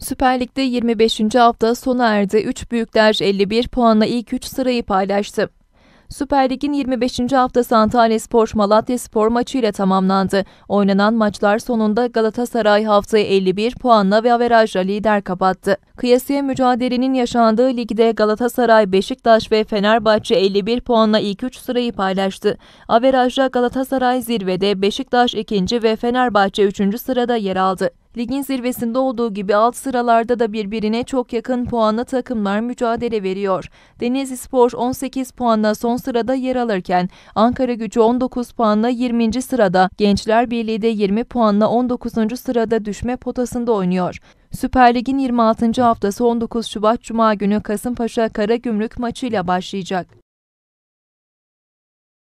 Süper Lig'de 25. hafta sona erdi. 3 büyükler 51 puanla ilk 3 sırayı paylaştı. Süper Lig'in 25. haftası Antalya Spor Malatya Spor maçıyla tamamlandı. Oynanan maçlar sonunda Galatasaray haftayı 51 puanla ve averajla lider kapattı. Kıyasıya mücadelenin yaşandığı ligde Galatasaray, Beşiktaş ve Fenerbahçe 51 puanla ilk 3 sırayı paylaştı. Averajla Galatasaray zirvede, Beşiktaş ikinci ve Fenerbahçe 3. sırada yer aldı. Ligin zirvesinde olduğu gibi alt sıralarda da birbirine çok yakın puanlı takımlar mücadele veriyor. Denizli Spor 18 puanla son sırada yer alırken Ankara Gücü 19 puanla 20. sırada, Gençler Birliği de 20 puanla 19. sırada düşme potasında oynuyor. Süper Lig'in 26. haftası 19 Şubat Cuma günü Kasımpaşa Karagümrük maçıyla başlayacak.